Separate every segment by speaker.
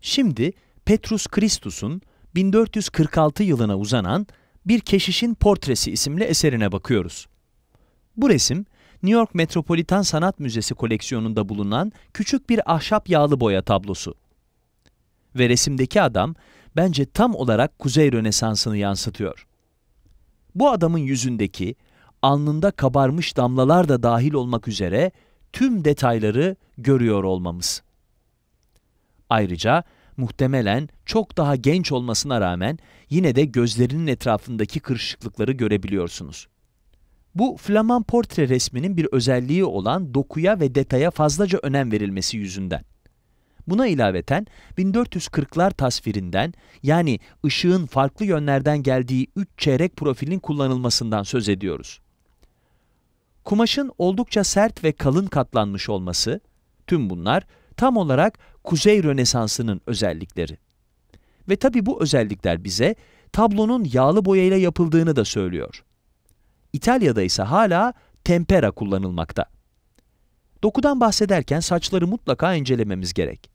Speaker 1: Şimdi Petrus Christus'un 1446 yılına uzanan Bir Keşişin Portresi isimli eserine bakıyoruz. Bu resim, New York Metropolitan Sanat Müzesi koleksiyonunda bulunan küçük bir ahşap yağlı boya tablosu. Ve resimdeki adam bence tam olarak Kuzey Rönesansı'nı yansıtıyor. Bu adamın yüzündeki, alnında kabarmış damlalar da dahil olmak üzere tüm detayları görüyor olmamız. Ayrıca muhtemelen çok daha genç olmasına rağmen yine de gözlerinin etrafındaki kırışıklıkları görebiliyorsunuz. Bu Flaman portre resminin bir özelliği olan dokuya ve detaya fazlaca önem verilmesi yüzünden. Buna ilaveten 1440'lar tasvirinden yani ışığın farklı yönlerden geldiği üç çeyrek profilin kullanılmasından söz ediyoruz. Kumaşın oldukça sert ve kalın katlanmış olması, tüm bunlar tam olarak Kuzey Rönesansı'nın özellikleri. Ve tabi bu özellikler bize tablonun yağlı boyayla yapıldığını da söylüyor. İtalya'da ise hala tempera kullanılmakta. Dokudan bahsederken saçları mutlaka incelememiz gerek.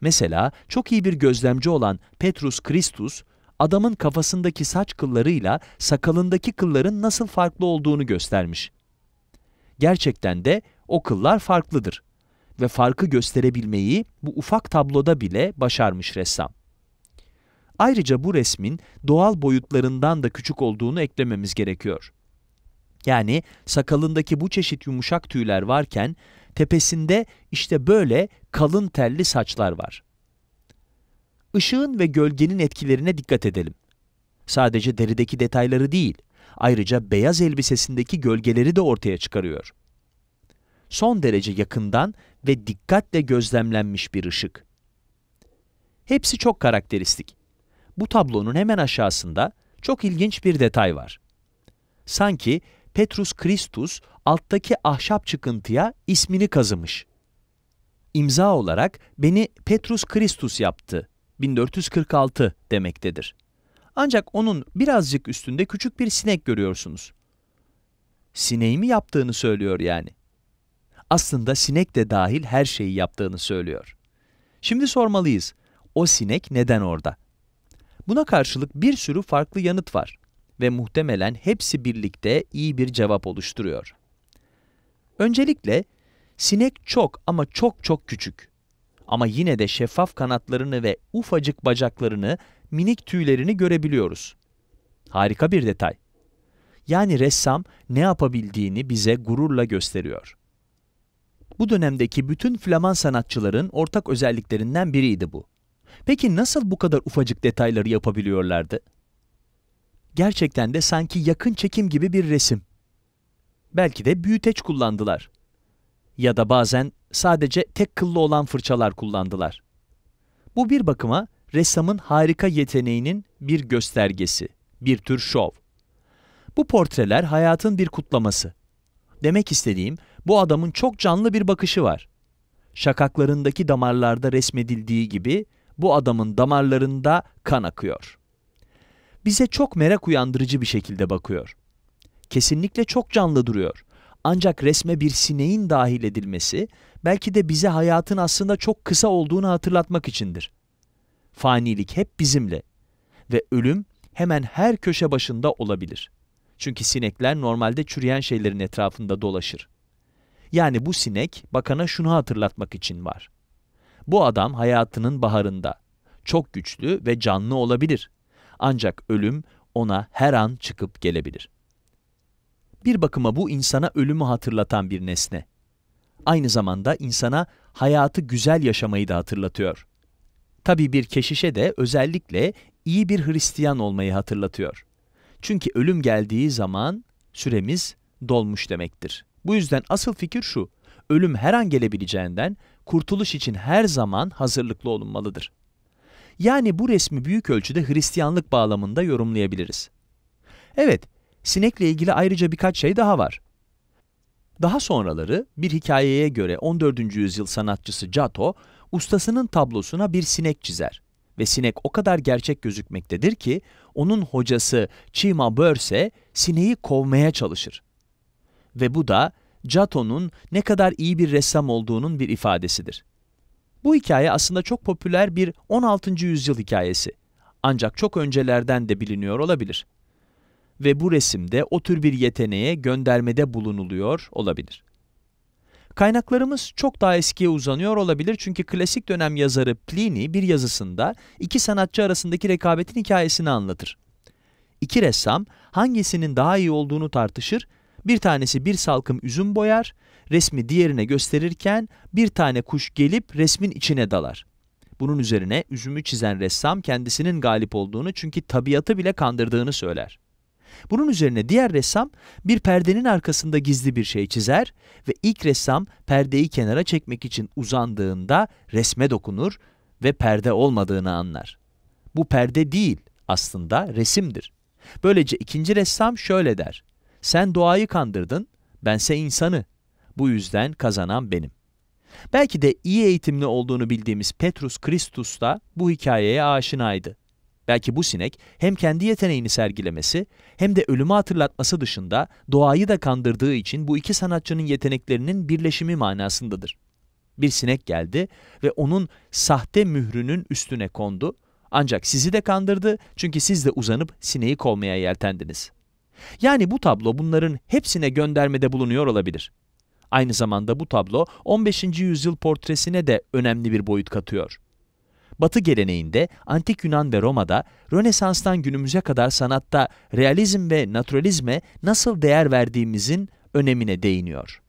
Speaker 1: Mesela çok iyi bir gözlemci olan Petrus Christus, adamın kafasındaki saç kıllarıyla sakalındaki kılların nasıl farklı olduğunu göstermiş. Gerçekten de o kıllar farklıdır ve farkı gösterebilmeyi bu ufak tabloda bile başarmış ressam. Ayrıca bu resmin doğal boyutlarından da küçük olduğunu eklememiz gerekiyor. Yani sakalındaki bu çeşit yumuşak tüyler varken tepesinde işte böyle kalın telli saçlar var. Işığın ve gölgenin etkilerine dikkat edelim. Sadece derideki detayları değil, ayrıca beyaz elbisesindeki gölgeleri de ortaya çıkarıyor son derece yakından ve dikkatle gözlemlenmiş bir ışık. Hepsi çok karakteristik. Bu tablonun hemen aşağısında çok ilginç bir detay var. Sanki Petrus Christus alttaki ahşap çıkıntıya ismini kazımış. İmza olarak beni Petrus Christus yaptı, 1446 demektedir. Ancak onun birazcık üstünde küçük bir sinek görüyorsunuz. Sineği yaptığını söylüyor yani aslında sinek de dahil her şeyi yaptığını söylüyor. Şimdi sormalıyız, o sinek neden orada? Buna karşılık bir sürü farklı yanıt var ve muhtemelen hepsi birlikte iyi bir cevap oluşturuyor. Öncelikle, sinek çok ama çok çok küçük. Ama yine de şeffaf kanatlarını ve ufacık bacaklarını, minik tüylerini görebiliyoruz. Harika bir detay. Yani ressam ne yapabildiğini bize gururla gösteriyor. Bu dönemdeki bütün Flaman sanatçıların ortak özelliklerinden biriydi bu. Peki nasıl bu kadar ufacık detayları yapabiliyorlardı? Gerçekten de sanki yakın çekim gibi bir resim. Belki de büyüteç kullandılar. Ya da bazen sadece tek kıllı olan fırçalar kullandılar. Bu bir bakıma ressamın harika yeteneğinin bir göstergesi, bir tür şov. Bu portreler hayatın bir kutlaması. Demek istediğim, bu adamın çok canlı bir bakışı var. Şakaklarındaki damarlarda resmedildiği gibi bu adamın damarlarında kan akıyor. Bize çok merak uyandırıcı bir şekilde bakıyor. Kesinlikle çok canlı duruyor. Ancak resme bir sineğin dahil edilmesi belki de bize hayatın aslında çok kısa olduğunu hatırlatmak içindir. Fanilik hep bizimle ve ölüm hemen her köşe başında olabilir. Çünkü sinekler normalde çürüyen şeylerin etrafında dolaşır. Yani bu sinek bakana şunu hatırlatmak için var. Bu adam hayatının baharında. Çok güçlü ve canlı olabilir. Ancak ölüm ona her an çıkıp gelebilir. Bir bakıma bu insana ölümü hatırlatan bir nesne. Aynı zamanda insana hayatı güzel yaşamayı da hatırlatıyor. Tabi bir keşişe de özellikle iyi bir Hristiyan olmayı hatırlatıyor. Çünkü ölüm geldiği zaman süremiz dolmuş demektir. Bu yüzden asıl fikir şu, ölüm her an gelebileceğinden kurtuluş için her zaman hazırlıklı olunmalıdır. Yani bu resmi büyük ölçüde Hristiyanlık bağlamında yorumlayabiliriz. Evet, sinekle ilgili ayrıca birkaç şey daha var. Daha sonraları bir hikayeye göre 14. yüzyıl sanatçısı Cato ustasının tablosuna bir sinek çizer ve sinek o kadar gerçek gözükmektedir ki onun hocası Chima Börse sineği kovmaya çalışır ve bu da Giotto'nun ne kadar iyi bir ressam olduğunun bir ifadesidir. Bu hikaye aslında çok popüler bir 16. yüzyıl hikayesi. Ancak çok öncelerden de biliniyor olabilir. Ve bu resimde o tür bir yeteneğe göndermede bulunuluyor olabilir. Kaynaklarımız çok daha eskiye uzanıyor olabilir çünkü klasik dönem yazarı Pliny bir yazısında iki sanatçı arasındaki rekabetin hikayesini anlatır. İki ressam hangisinin daha iyi olduğunu tartışır bir tanesi bir salkım üzüm boyar, resmi diğerine gösterirken bir tane kuş gelip resmin içine dalar. Bunun üzerine üzümü çizen ressam kendisinin galip olduğunu çünkü tabiatı bile kandırdığını söyler. Bunun üzerine diğer ressam bir perdenin arkasında gizli bir şey çizer ve ilk ressam perdeyi kenara çekmek için uzandığında resme dokunur ve perde olmadığını anlar. Bu perde değil aslında resimdir. Böylece ikinci ressam şöyle der. Sen doğayı kandırdın, bense insanı. Bu yüzden kazanan benim. Belki de iyi eğitimli olduğunu bildiğimiz Petrus Christus da bu hikayeye aşinaydı. Belki bu sinek hem kendi yeteneğini sergilemesi hem de ölümü hatırlatması dışında doğayı da kandırdığı için bu iki sanatçının yeteneklerinin birleşimi manasındadır. Bir sinek geldi ve onun sahte mührünün üstüne kondu ancak sizi de kandırdı çünkü siz de uzanıp sineği kovmaya yeltendiniz.'' Yani bu tablo bunların hepsine göndermede bulunuyor olabilir. Aynı zamanda bu tablo 15. yüzyıl portresine de önemli bir boyut katıyor. Batı geleneğinde antik Yunan ve Roma'da Rönesans'tan günümüze kadar sanatta realizm ve naturalizme nasıl değer verdiğimizin önemine değiniyor.